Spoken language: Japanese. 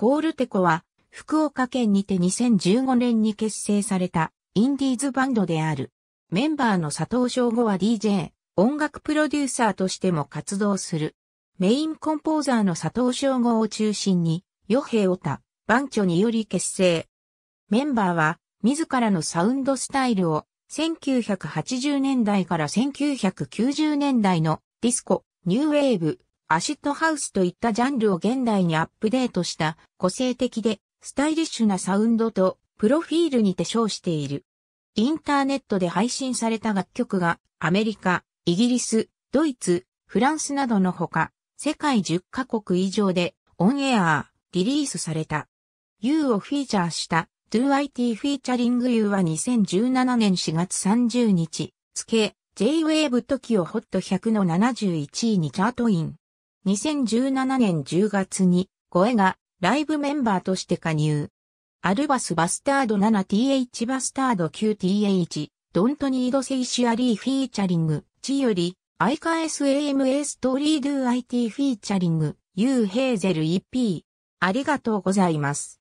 コールテコは、福岡県にて2015年に結成されたインディーズバンドである。メンバーの佐藤翔吾は DJ、音楽プロデューサーとしても活動する。メインコンポーザーの佐藤翔吾を中心に、与平オタ、番ョにより結成。メンバーは、自らのサウンドスタイルを、1980年代から1990年代のディスコ、ニューウェーブ、アシッドハウスといったジャンルを現代にアップデートした個性的でスタイリッシュなサウンドとプロフィールにて称している。インターネットで配信された楽曲がアメリカ、イギリス、ドイツ、フランスなどのほか世界10カ国以上でオンエア、リリースされた。You をフィーチャーした 2IT フィーチャリング You は2017年4月30日付 J-Wave Tokyo Hot 100の71位にチャートイン。2017年10月に、ゴエがライブメンバーとして加入。アルバスバスタード 7th バスタード 9th ドントニードセイシアリーフィーチャリング、地より、アイカ SAMA ストーリードゥ IT フィーチャリング、ユーヘーゼル EP。ありがとうございます。